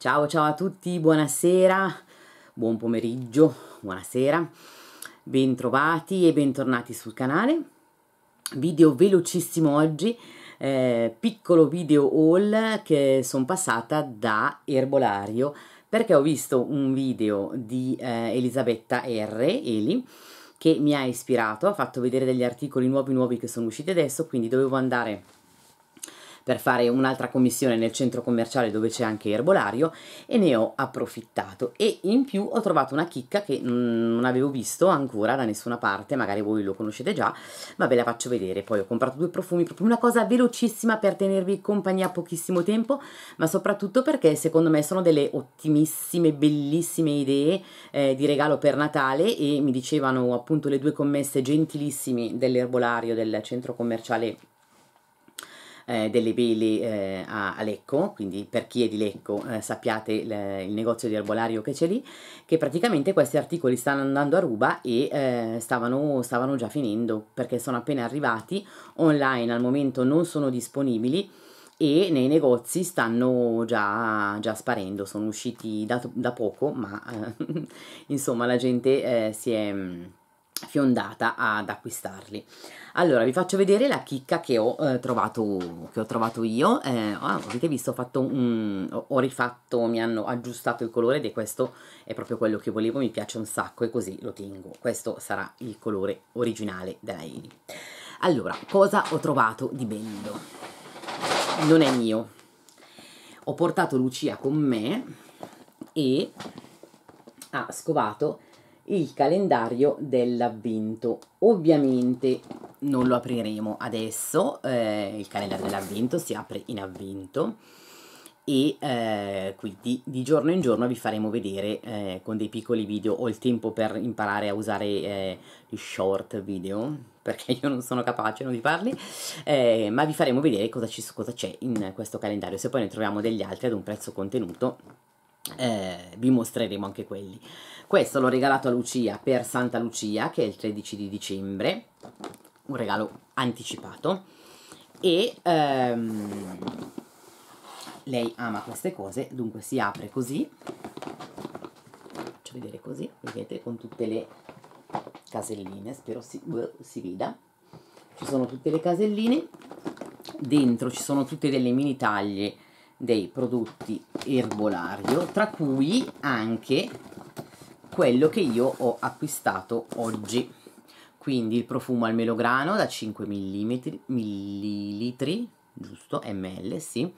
Ciao ciao a tutti, buonasera, buon pomeriggio, buonasera, bentrovati e bentornati sul canale. Video velocissimo oggi, eh, piccolo video haul che sono passata da Erbolario perché ho visto un video di eh, Elisabetta R. Eli che mi ha ispirato, ha fatto vedere degli articoli nuovi nuovi che sono usciti adesso, quindi dovevo andare per fare un'altra commissione nel centro commerciale dove c'è anche erbolario e ne ho approfittato e in più ho trovato una chicca che non avevo visto ancora da nessuna parte, magari voi lo conoscete già, ma ve la faccio vedere. Poi ho comprato due profumi, proprio una cosa velocissima per tenervi compagnia pochissimo tempo, ma soprattutto perché secondo me sono delle ottimissime, bellissime idee eh, di regalo per Natale e mi dicevano appunto le due commesse gentilissime dell'erbolario del centro commerciale eh, delle vele eh, a, a, Lecco, quindi per chi è di Lecco eh, sappiate le, il negozio di erbolario che c'è lì, che praticamente questi articoli stanno andando a ruba e eh, stavano, stavano già finendo perché sono appena arrivati, online al momento non sono disponibili e nei negozi stanno già, già sparendo, sono usciti da, da poco, ma insomma la gente eh, si è fiondata ad acquistarli allora vi faccio vedere la chicca che ho eh, trovato che ho trovato io eh, ah, avete visto ho, fatto un, ho, ho rifatto mi hanno aggiustato il colore ed è questo è proprio quello che volevo mi piace un sacco e così lo tengo questo sarà il colore originale della Eni allora cosa ho trovato di bello non è mio ho portato Lucia con me e ha scovato il calendario dell'avvento. Ovviamente non lo apriremo adesso, eh, il calendario dell'avvento si apre in avvento e eh, quindi di giorno in giorno vi faremo vedere eh, con dei piccoli video ho il tempo per imparare a usare eh, gli short video perché io non sono capace, non vi parli eh, ma vi faremo vedere cosa c'è in questo calendario se poi ne troviamo degli altri ad un prezzo contenuto eh, vi mostreremo anche quelli. Questo l'ho regalato a Lucia per Santa Lucia, che è il 13 di dicembre, un regalo anticipato. E ehm, lei ama queste cose, dunque si apre così. Faccio vedere così, vedete, con tutte le caselline, spero si, si veda. Ci sono tutte le caselline, dentro ci sono tutte delle mini taglie dei prodotti erbolario, tra cui anche quello che io ho acquistato oggi. Quindi il profumo al melograno da 5 ml, giusto? ml, sì.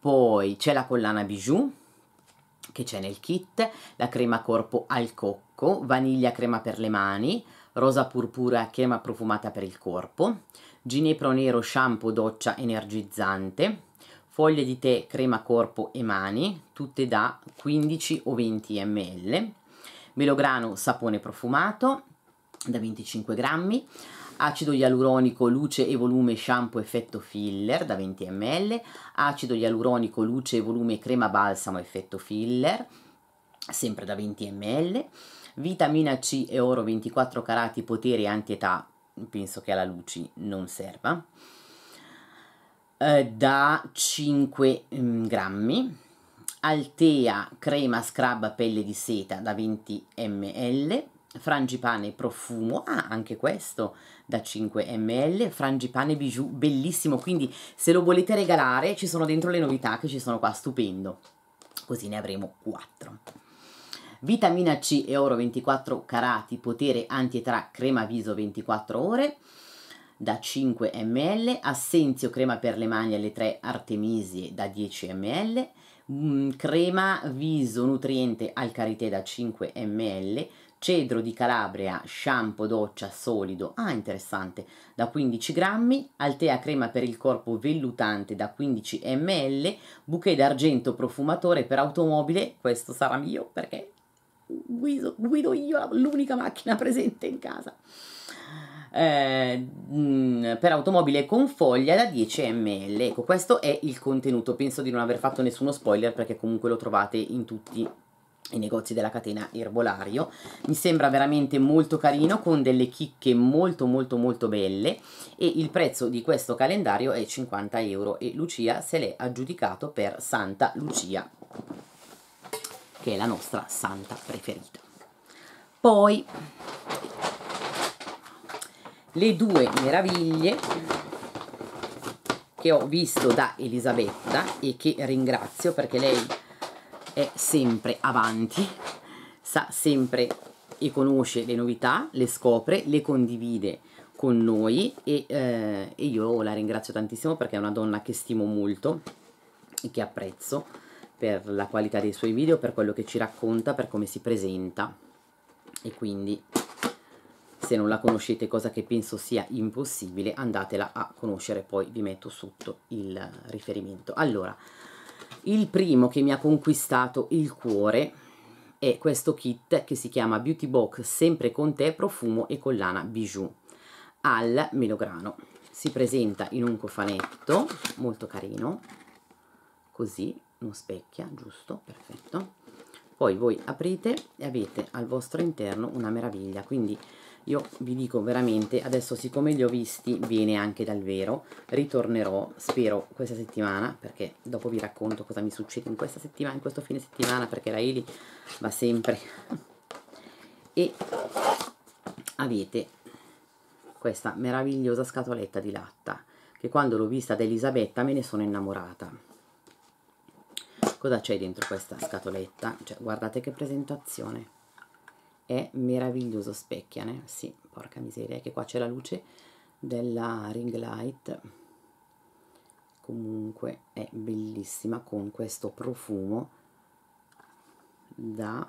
Poi c'è la collana bijou che c'è nel kit, la crema corpo al cocco, vaniglia crema per le mani, rosa purpura crema profumata per il corpo, ginepro nero shampoo doccia energizzante, foglie di tè crema corpo e mani, tutte da 15 o 20 ml, melograno sapone profumato da 25 grammi, acido ialuronico luce e volume shampoo effetto filler da 20 ml, acido ialuronico luce e volume crema balsamo effetto filler sempre da 20 ml, vitamina C e oro 24 carati potere anti età penso che alla luci non serva, eh, da 5 mm, grammi, Altea crema scrub pelle di seta da 20 ml, frangipane profumo, ah anche questo da 5 ml, frangipane bijou, bellissimo, quindi se lo volete regalare ci sono dentro le novità che ci sono qua, stupendo, così ne avremo 4. Vitamina C e oro 24 carati, potere antietà, crema viso 24 ore, da 5 ml, assenzio crema per le mani alle 3 artemisie da 10 ml, mm, crema viso nutriente al karité da 5 ml, cedro di Calabria, shampoo doccia solido, ah interessante, da 15 grammi, Altea crema per il corpo vellutante da 15 ml, bouquet d'argento profumatore per automobile, questo sarà mio perché guido, guido io l'unica macchina presente in casa. Eh, per automobile con foglia da 10 ml. Ecco, questo è il contenuto. Penso di non aver fatto nessuno spoiler perché comunque lo trovate in tutti i negozi della catena Erbolario. Mi sembra veramente molto carino con delle chicche molto molto molto belle e il prezzo di questo calendario è 50 euro e Lucia se l'è aggiudicato per Santa Lucia che è la nostra santa preferita. Poi le due meraviglie che ho visto da Elisabetta e che ringrazio perché lei è sempre avanti, sa sempre e conosce le novità, le scopre, le condivide con noi e, eh, e io la ringrazio tantissimo perché è una donna che stimo molto e che apprezzo per la qualità dei suoi video, per quello che ci racconta, per come si presenta e quindi se non la conoscete, cosa che penso sia impossibile, andatela a conoscere, poi vi metto sotto il riferimento. Allora, il primo che mi ha conquistato il cuore è questo kit che si chiama Beauty Box Sempre con te profumo e collana bijou al melograno. Si presenta in un cofanetto molto carino, così, non specchia, giusto? Perfetto poi voi aprite e avete al vostro interno una meraviglia quindi io vi dico veramente adesso siccome li ho visti bene anche dal vero ritornerò spero questa settimana perché dopo vi racconto cosa mi succede in questa settimana in questo fine settimana perché la Eli va sempre e avete questa meravigliosa scatoletta di latta che quando l'ho vista ad Elisabetta me ne sono innamorata cosa c'è dentro questa scatoletta cioè guardate che presentazione è meraviglioso specchiane sì porca miseria che qua c'è la luce della ring light comunque è bellissima con questo profumo da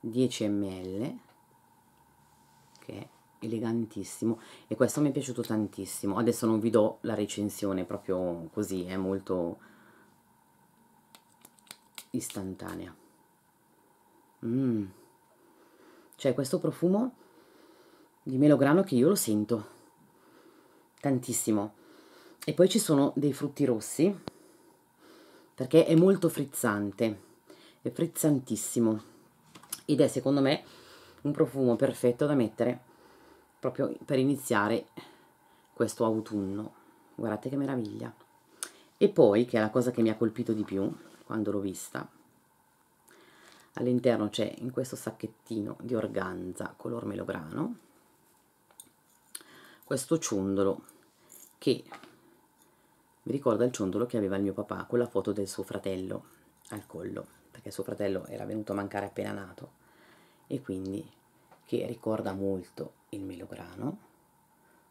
10 ml che elegantissimo e questo mi è piaciuto tantissimo adesso non vi do la recensione proprio così è molto istantanea mm. cioè questo profumo di melograno che io lo sento tantissimo e poi ci sono dei frutti rossi perché è molto frizzante è frizzantissimo ed è secondo me un profumo perfetto da mettere proprio per iniziare questo autunno guardate che meraviglia e poi che è la cosa che mi ha colpito di più quando l'ho vista all'interno c'è in questo sacchettino di organza color melograno questo ciondolo che mi ricorda il ciondolo che aveva il mio papà con la foto del suo fratello al collo perché suo fratello era venuto a mancare appena nato e quindi che ricorda molto il melograno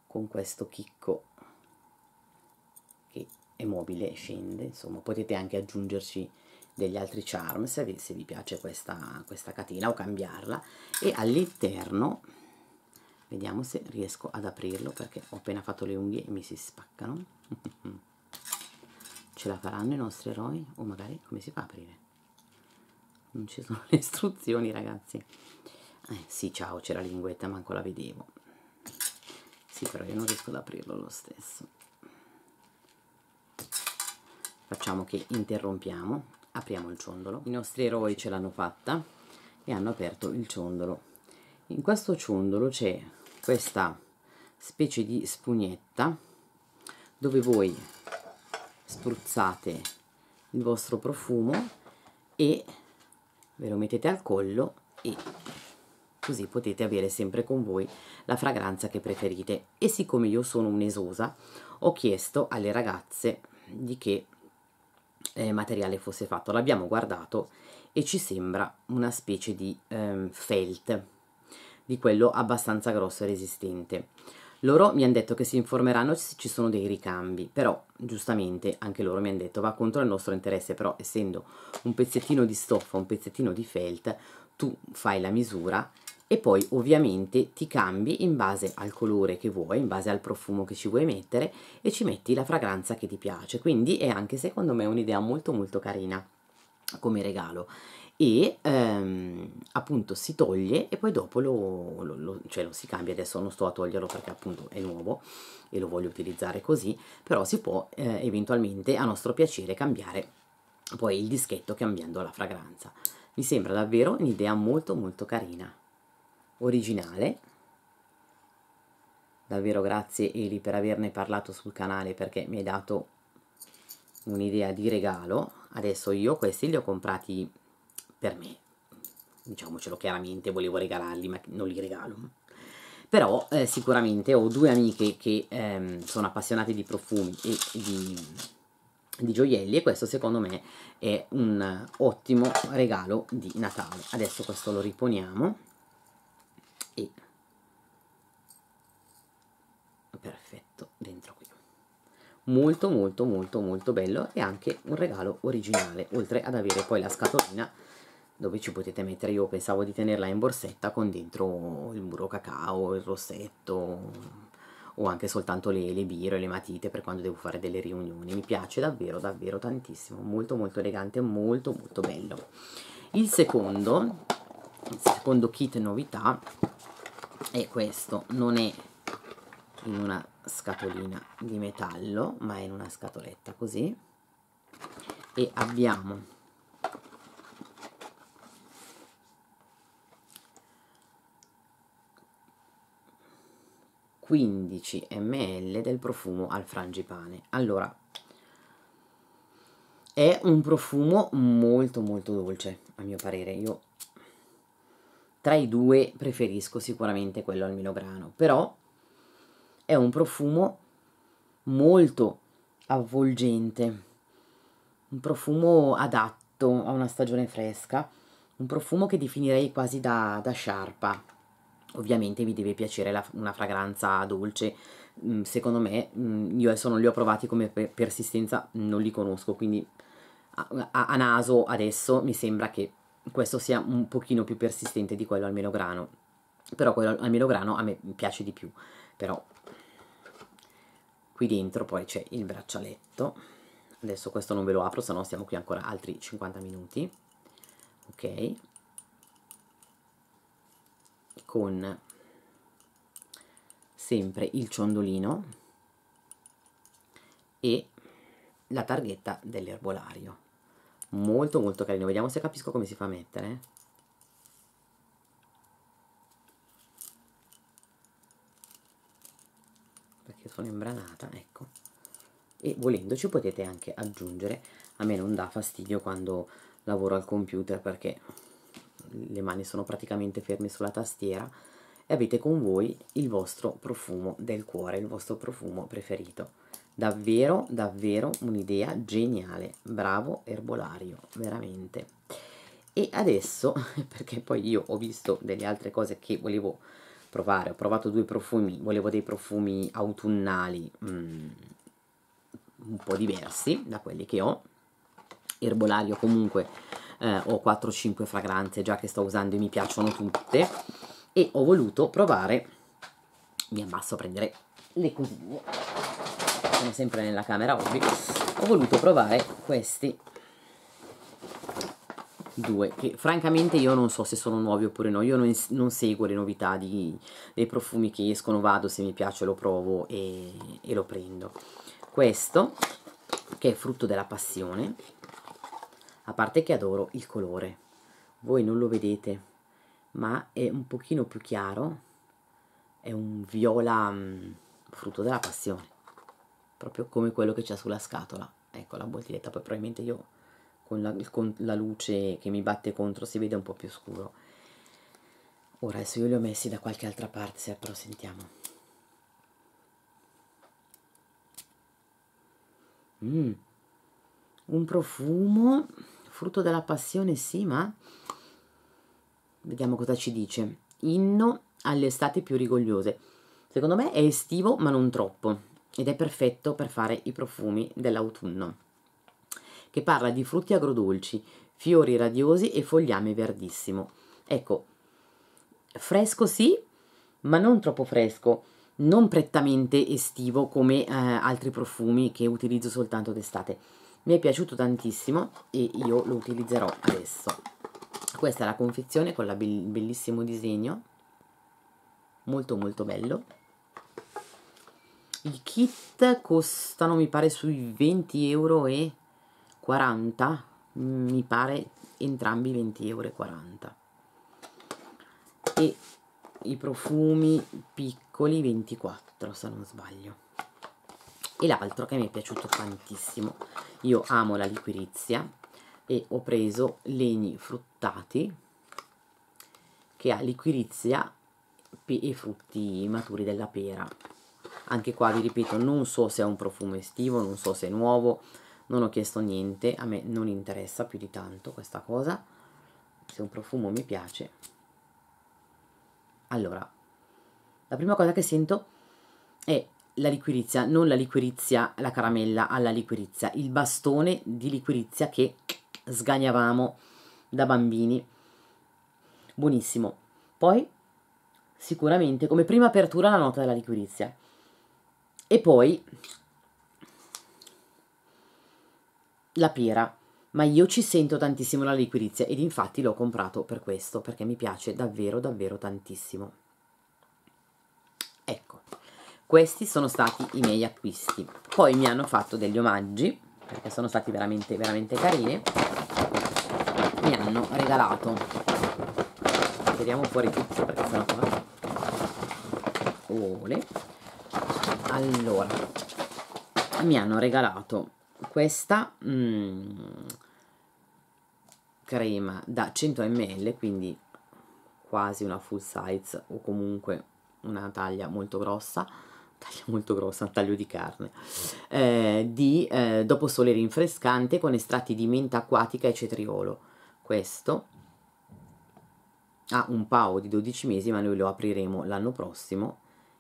con questo chicco che è mobile scende insomma potete anche aggiungerci degli altri charm se vi, se vi piace questa, questa catena o cambiarla e all'interno vediamo se riesco ad aprirlo perché ho appena fatto le unghie e mi si spaccano ce la faranno i nostri eroi o magari come si fa a aprire non ci sono le istruzioni ragazzi eh, sì, ciao, c'è la linguetta, manco la vedevo. Sì, però io non riesco ad aprirlo lo stesso. Facciamo che interrompiamo, apriamo il ciondolo. I nostri eroi ce l'hanno fatta e hanno aperto il ciondolo. In questo ciondolo c'è questa specie di spugnetta dove voi spruzzate il vostro profumo e ve lo mettete al collo e così potete avere sempre con voi la fragranza che preferite e siccome io sono un'esosa ho chiesto alle ragazze di che eh, materiale fosse fatto l'abbiamo guardato e ci sembra una specie di ehm, felt di quello abbastanza grosso e resistente loro mi hanno detto che si informeranno se ci sono dei ricambi, però giustamente anche loro mi hanno detto va contro il nostro interesse, però essendo un pezzettino di stoffa, un pezzettino di felt, tu fai la misura e poi ovviamente ti cambi in base al colore che vuoi, in base al profumo che ci vuoi mettere e ci metti la fragranza che ti piace, quindi è anche secondo me un'idea molto molto carina come regalo e ehm, appunto si toglie e poi dopo lo, lo, lo, cioè lo si cambia adesso non sto a toglierlo perché appunto è nuovo e lo voglio utilizzare così però si può eh, eventualmente a nostro piacere cambiare poi il dischetto cambiando la fragranza mi sembra davvero un'idea molto molto carina originale. Davvero grazie Eli per averne parlato sul canale perché mi hai dato un'idea di regalo. Adesso io questi li ho comprati per me. Diciamocelo chiaramente, volevo regalarli ma non li regalo. Però eh, sicuramente ho due amiche che ehm, sono appassionate di profumi e di, di gioielli e questo secondo me è un ottimo regalo di Natale. Adesso questo lo riponiamo e perfetto dentro qui molto molto molto molto bello e anche un regalo originale oltre ad avere poi la scatolina dove ci potete mettere io pensavo di tenerla in borsetta con dentro il muro cacao il rossetto o anche soltanto le, le birre le matite per quando devo fare delle riunioni mi piace davvero davvero tantissimo molto molto elegante molto molto bello il secondo il secondo kit novità e questo non è in una scatolina di metallo ma è in una scatoletta così e abbiamo (15 ml del profumo al frangipane allora è un profumo molto molto dolce a mio parere io tra i due preferisco sicuramente quello al Milograno, però è un profumo molto avvolgente, un profumo adatto a una stagione fresca, un profumo che definirei quasi da, da sciarpa. Ovviamente vi deve piacere la, una fragranza dolce, mm, secondo me, mm, io adesso non li ho provati come persistenza, non li conosco, quindi a, a, a naso adesso mi sembra che questo sia un pochino più persistente di quello al melograno. Però quello al melograno a me piace di più. Però qui dentro poi c'è il braccialetto. Adesso questo non ve lo apro, se no stiamo qui ancora altri 50 minuti. Ok. Con sempre il ciondolino e la targhetta dell'erbolario molto molto carino. Vediamo se capisco come si fa a mettere. Perché sono imbranata, ecco. E volendoci potete anche aggiungere, a me non dà fastidio quando lavoro al computer perché le mani sono praticamente ferme sulla tastiera e avete con voi il vostro profumo del cuore, il vostro profumo preferito. Davvero, davvero un'idea geniale. Bravo erbolario, veramente. E adesso, perché poi io ho visto delle altre cose che volevo provare, ho provato due profumi, volevo dei profumi autunnali mm, un po' diversi da quelli che ho. Erbolario comunque eh, ho 4-5 fragranze già che sto usando e mi piacciono tutte e ho voluto provare, mi ammasso a prendere le cosine sono sempre nella camera hobby ho voluto provare questi due che francamente io non so se sono nuovi oppure no io non, non seguo le novità di, dei profumi che escono vado se mi piace lo provo e, e lo prendo questo che è frutto della passione a parte che adoro il colore voi non lo vedete ma è un pochino più chiaro è un viola mm, frutto della passione proprio come quello che c'è sulla scatola. Ecco la bottiglietta, poi probabilmente io con la, con la, luce che mi batte contro si vede un po' più scuro. Ora adesso io li ho messi da qualche altra parte, se però sentiamo. Mm. Un profumo, frutto della passione, sì, ma... Vediamo cosa ci dice. Inno alle estate più rigogliose. Secondo me è estivo, ma non troppo ed è perfetto per fare i profumi dell'autunno, che parla di frutti agrodolci, fiori radiosi e fogliame verdissimo. Ecco, fresco sì, ma non troppo fresco, non prettamente estivo come eh, altri profumi che utilizzo soltanto d'estate. Mi è piaciuto tantissimo e io lo utilizzerò adesso. Questa è la confezione con il bellissimo disegno, molto molto bello i kit costano mi pare sui 20 euro e 40 mi pare entrambi 20 euro e 40 e i profumi piccoli 24 se non sbaglio e l'altro che mi è piaciuto tantissimo io amo la liquirizia e ho preso legni fruttati che ha liquirizia e frutti maturi della pera anche qua vi ripeto non so se è un profumo estivo non so se è nuovo non ho chiesto niente a me non interessa più di tanto questa cosa se un profumo mi piace allora la prima cosa che sento è la liquirizia non la liquirizia la caramella alla liquirizia il bastone di liquirizia che sgagnavamo da bambini buonissimo poi sicuramente come prima apertura la nota della liquirizia e poi la pira, ma io ci sento tantissimo la liquirizia ed infatti l'ho comprato per questo, perché mi piace davvero davvero tantissimo. Ecco, questi sono stati i miei acquisti. Poi mi hanno fatto degli omaggi, perché sono stati veramente veramente carini. Mi hanno regalato, tiriamo fuori tutto perché sennò qua... Ole allora mi hanno regalato questa mm, crema da 100 ml quindi quasi una full size o comunque una taglia molto grossa taglia molto grossa, un taglio di carne eh, di eh, doposole rinfrescante con estratti di menta acquatica e cetriolo questo ha un pao di 12 mesi ma noi lo apriremo l'anno prossimo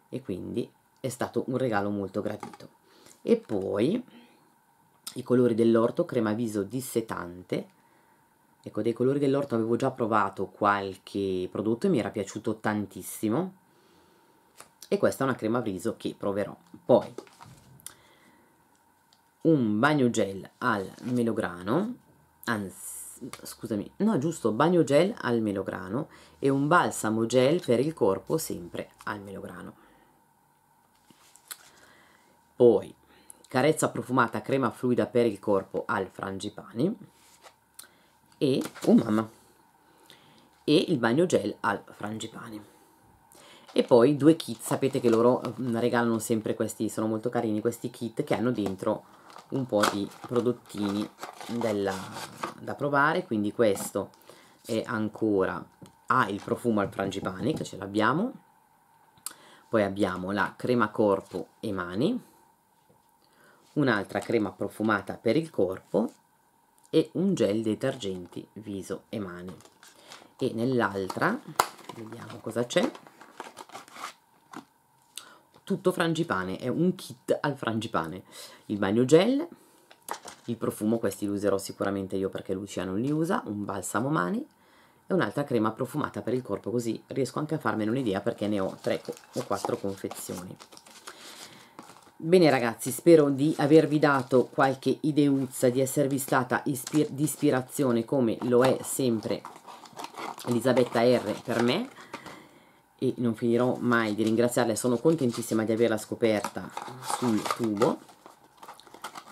e quindi è stato un regalo molto gradito. E poi i colori dell'orto crema viso dissetante. Ecco, dei colori dell'orto avevo già provato qualche prodotto e mi era piaciuto tantissimo. E questa è una crema viso che proverò. Poi un bagno gel al melograno, anzi, scusami, no giusto, bagno gel al melograno e un balsamo gel per il corpo sempre al melograno. Poi carezza profumata crema fluida per il corpo al frangipani e oh mamma, e il bagno gel al frangipani. E poi due kit, sapete che loro mm, regalano sempre questi, sono molto carini questi kit che hanno dentro un po' di prodottini della, da provare, quindi questo è ancora ha ah, il profumo al frangipane che ce l'abbiamo. Poi abbiamo la crema corpo e mani un'altra crema profumata per il corpo e un gel detergenti viso e mani e nell'altra vediamo cosa c'è tutto frangipane è un kit al frangipane il bagno gel il profumo questi li userò sicuramente io perché Lucia non li usa un balsamo mani e un'altra crema profumata per il corpo così riesco anche a farmene un'idea perché ne ho tre o quattro confezioni Bene ragazzi, spero di avervi dato qualche ideuzza, di esservi stata ispir di ispirazione come lo è sempre Elisabetta R per me e non finirò mai di ringraziarla, sono contentissima di averla scoperta sul tubo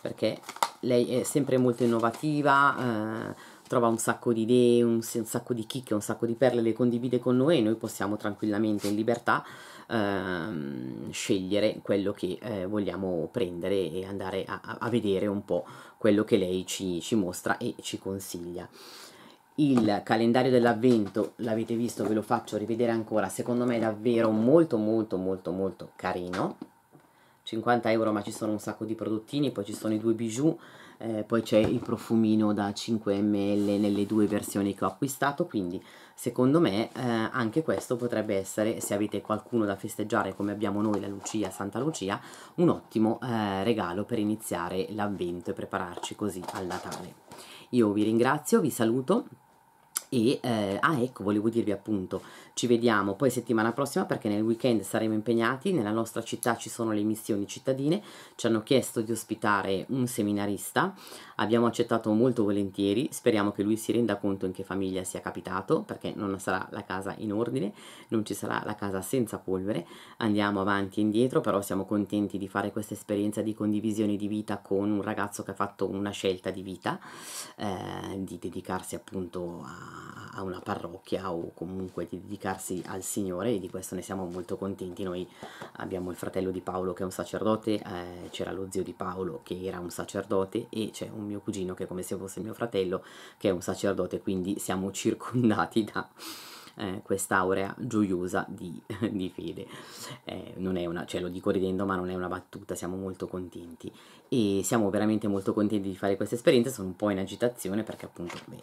perché lei è sempre molto innovativa, eh, trova un sacco di idee, un, un sacco di chicche, un sacco di perle, le condivide con noi e noi possiamo tranquillamente in libertà ehm, scegliere quello che eh, vogliamo prendere e andare a, a, vedere un po' quello che lei ci, ci mostra e ci consiglia. Il calendario dell'avvento, l'avete visto, ve lo faccio rivedere ancora, secondo me è davvero molto molto molto molto carino. 50 euro ma ci sono un sacco di prodottini, poi ci sono i due bijou eh, poi c'è il profumino da 5 ml nelle due versioni che ho acquistato quindi secondo me eh, anche questo potrebbe essere se avete qualcuno da festeggiare come abbiamo noi la Lucia, Santa Lucia un ottimo eh, regalo per iniziare l'avvento e prepararci così al Natale io vi ringrazio, vi saluto e eh, ah ecco volevo dirvi appunto ci vediamo poi settimana prossima perché nel weekend saremo impegnati, nella nostra città ci sono le missioni cittadine, ci hanno chiesto di ospitare un seminarista, abbiamo accettato molto volentieri, speriamo che lui si renda conto in che famiglia sia capitato perché non sarà la casa in ordine, non ci sarà la casa senza polvere, andiamo avanti e indietro, però siamo contenti di fare questa esperienza di condivisione di vita con un ragazzo che ha fatto una scelta di vita, eh, di dedicarsi appunto a, a una parrocchia o comunque di dedicarsi dedicarsi al Signore e di questo ne siamo molto contenti. Noi abbiamo il fratello di Paolo che è un sacerdote, eh, c'era lo zio di Paolo che era un sacerdote e c'è un mio cugino che è come se fosse mio fratello che è un sacerdote, quindi siamo circondati da... Eh, quest'aurea gioiosa di, di fede. Eh, non è una, cioè lo dico ridendo, ma non è una battuta, siamo molto contenti e siamo veramente molto contenti di fare questa esperienza, sono un po' in agitazione perché appunto beh,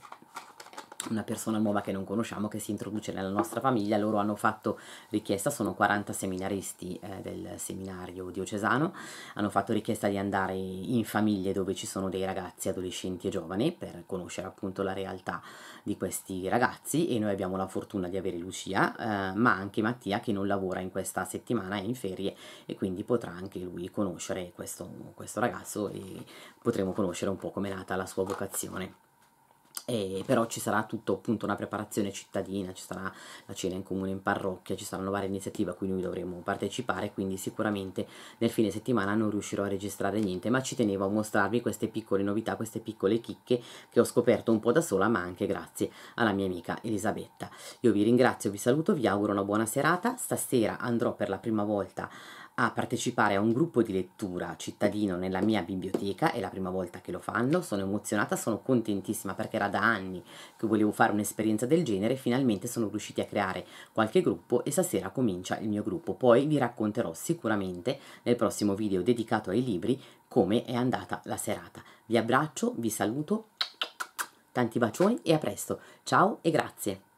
una persona nuova che non conosciamo che si introduce nella nostra famiglia, loro hanno fatto richiesta, sono 40 seminaristi eh, del seminario diocesano, hanno fatto richiesta di andare in famiglie dove ci sono dei ragazzi, adolescenti e giovani per conoscere appunto la realtà di questi ragazzi e noi abbiamo la fortuna di avere Lucia, eh, ma anche Mattia che non lavora in questa settimana, è in ferie e quindi potrà anche lui conoscere questo, questo ragazzo e potremo conoscere un po' come è nata la sua vocazione. E però ci sarà tutto appunto una preparazione cittadina, ci sarà la cena in comune in parrocchia, ci saranno varie iniziative a cui noi dovremo partecipare, quindi sicuramente nel fine settimana non riuscirò a registrare niente, ma ci tenevo a mostrarvi queste piccole novità, queste piccole chicche che ho scoperto un po' da sola, ma anche grazie alla mia amica Elisabetta. Io vi ringrazio, vi saluto, vi auguro una buona serata, stasera andrò per la prima volta a a partecipare a un gruppo di lettura cittadino nella mia biblioteca, è la prima volta che lo fanno, sono emozionata, sono contentissima perché era da anni che volevo fare un'esperienza del genere, finalmente sono riusciti a creare qualche gruppo e stasera comincia il mio gruppo, poi vi racconterò sicuramente nel prossimo video dedicato ai libri come è andata la serata. Vi abbraccio, vi saluto, tanti bacioni e a presto, ciao e grazie!